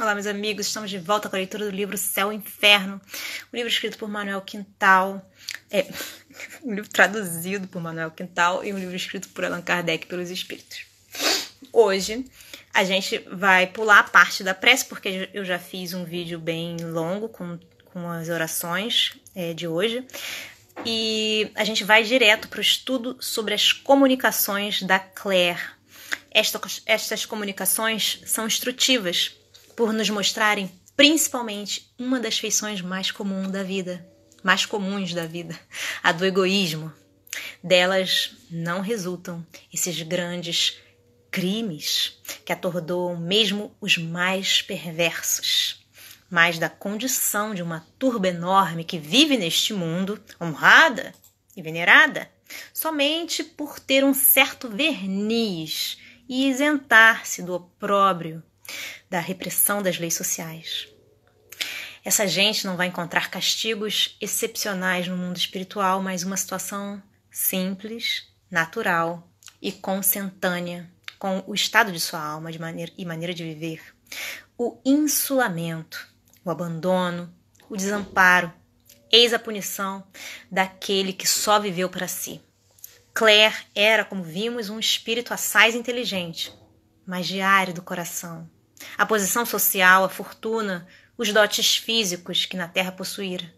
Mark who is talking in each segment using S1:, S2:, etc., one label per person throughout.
S1: Olá, meus amigos, estamos de volta com a leitura do livro Céu e Inferno, um livro escrito por Manuel Quintal, é, um livro traduzido por Manuel Quintal e um livro escrito por Allan Kardec pelos Espíritos. Hoje a gente vai pular a parte da prece, porque eu já fiz um vídeo bem longo com, com as orações é, de hoje, e a gente vai direto para o estudo sobre as comunicações da Claire. Esta, estas comunicações são instrutivas por nos mostrarem principalmente uma das feições mais comuns da vida, mais comuns da vida, a do egoísmo. Delas não resultam esses grandes crimes que atordoam mesmo os mais perversos, mas da condição de uma turba enorme que vive neste mundo, honrada e venerada, somente por ter um certo verniz e isentar-se do opróbrio da repressão das leis sociais. Essa gente não vai encontrar castigos excepcionais no mundo espiritual, mas uma situação simples, natural e consentânea com o estado de sua alma de maneira, e maneira de viver. O insulamento, o abandono, o desamparo, eis a punição daquele que só viveu para si. Claire era, como vimos, um espírito assaz inteligente, mas diário do coração a posição social, a fortuna, os dotes físicos que na terra possuíra.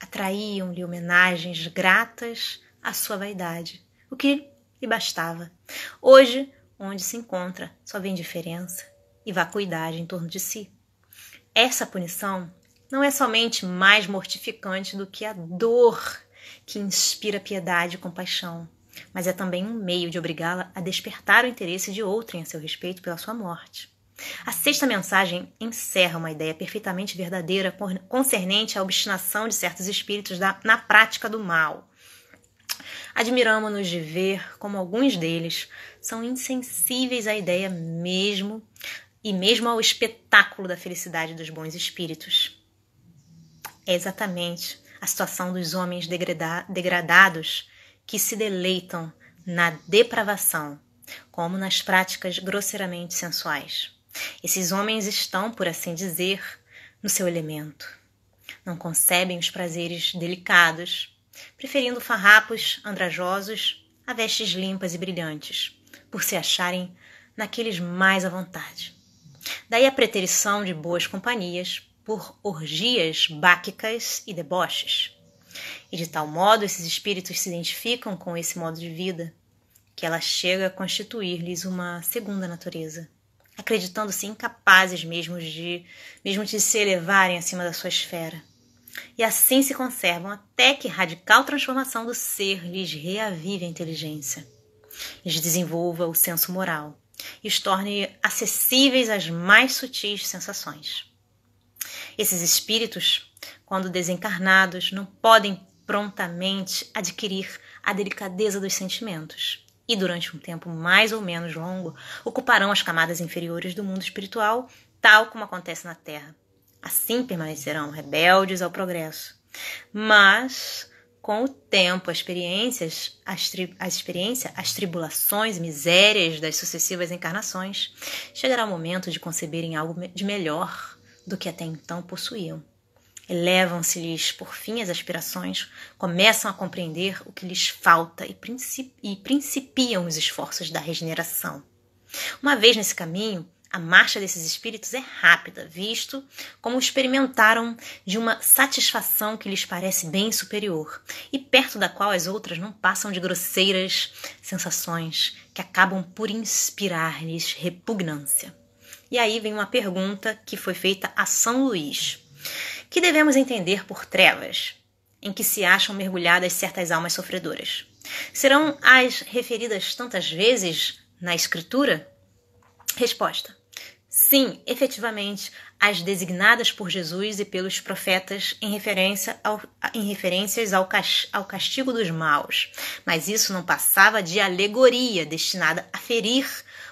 S1: Atraíam-lhe homenagens gratas à sua vaidade, o que lhe bastava. Hoje, onde se encontra, só vê indiferença e vacuidade em torno de si. Essa punição não é somente mais mortificante do que a dor que inspira piedade e compaixão, mas é também um meio de obrigá-la a despertar o interesse de outrem a seu respeito pela sua morte. A sexta mensagem encerra uma ideia perfeitamente verdadeira concernente à obstinação de certos espíritos na prática do mal. Admiramos-nos de ver como alguns deles são insensíveis à ideia mesmo e mesmo ao espetáculo da felicidade dos bons espíritos. É exatamente a situação dos homens degrada degradados que se deleitam na depravação, como nas práticas grosseiramente sensuais. Esses homens estão, por assim dizer, no seu elemento. Não concebem os prazeres delicados, preferindo farrapos andrajosos a vestes limpas e brilhantes, por se acharem naqueles mais à vontade. Daí a preterição de boas companhias por orgias báquicas e deboches. E de tal modo esses espíritos se identificam com esse modo de vida que ela chega a constituir-lhes uma segunda natureza acreditando-se incapazes mesmo de, mesmo de se elevarem acima da sua esfera. E assim se conservam até que radical transformação do ser lhes reavive a inteligência, lhes desenvolva o senso moral e os torne acessíveis às mais sutis sensações. Esses espíritos, quando desencarnados, não podem prontamente adquirir a delicadeza dos sentimentos e durante um tempo mais ou menos longo, ocuparão as camadas inferiores do mundo espiritual, tal como acontece na Terra. Assim permanecerão rebeldes ao progresso. Mas, com o tempo, as experiências, as, tri experiência, as tribulações, misérias das sucessivas encarnações, chegará o momento de conceberem algo de melhor do que até então possuíam. Elevam-se-lhes, por fim, as aspirações, começam a compreender o que lhes falta e, principi e principiam os esforços da regeneração. Uma vez nesse caminho, a marcha desses espíritos é rápida, visto como experimentaram de uma satisfação que lhes parece bem superior e perto da qual as outras não passam de grosseiras sensações que acabam por inspirar-lhes repugnância. E aí vem uma pergunta que foi feita a São Luís que devemos entender por trevas, em que se acham mergulhadas certas almas sofredoras. Serão as referidas tantas vezes na Escritura? Resposta: Sim, efetivamente, as designadas por Jesus e pelos profetas em, referência ao, em referências ao, ao castigo dos maus. Mas isso não passava de alegoria destinada a ferir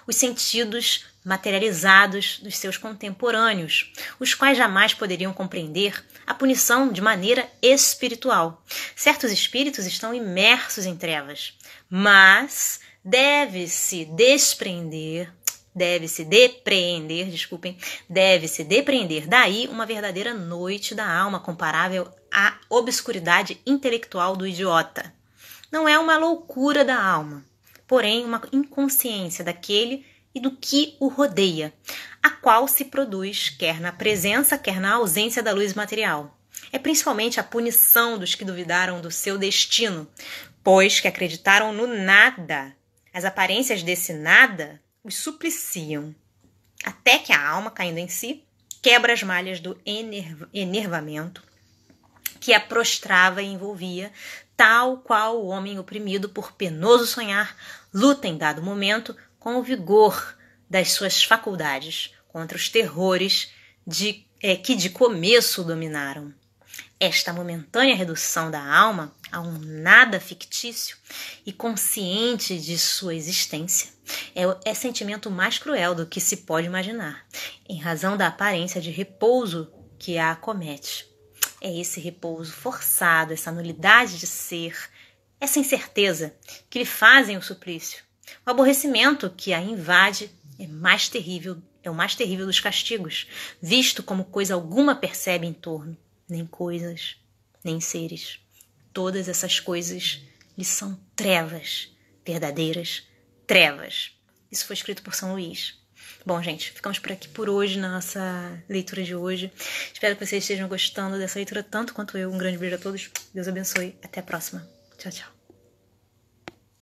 S1: os sentidos materializados dos seus contemporâneos, os quais jamais poderiam compreender a punição de maneira espiritual. Certos espíritos estão imersos em trevas, mas deve-se desprender deve-se depreender, desculpem, deve-se depreender daí uma verdadeira noite da alma comparável à obscuridade intelectual do idiota. Não é uma loucura da alma, porém uma inconsciência daquele e do que o rodeia, a qual se produz quer na presença, quer na ausência da luz material. É principalmente a punição dos que duvidaram do seu destino, pois que acreditaram no nada. As aparências desse nada os supliciam, até que a alma, caindo em si, quebra as malhas do enerv enervamento que a prostrava e envolvia, tal qual o homem oprimido por penoso sonhar luta em dado momento com o vigor das suas faculdades contra os terrores de, é, que de começo dominaram. Esta momentânea redução da alma a um nada fictício e consciente de sua existência é, é sentimento mais cruel do que se pode imaginar, em razão da aparência de repouso que a acomete. É esse repouso forçado, essa nulidade de ser, essa incerteza que lhe fazem o suplício. O aborrecimento que a invade é mais terrível, é o mais terrível dos castigos, visto como coisa alguma percebe em torno, nem coisas, nem seres. Todas essas coisas lhe são trevas, verdadeiras trevas. Isso foi escrito por São Luís. Bom, gente, ficamos por aqui por hoje na nossa leitura de hoje. Espero que vocês estejam gostando dessa leitura tanto quanto eu. Um grande beijo a todos. Deus abençoe. Até a próxima. Tchau, tchau.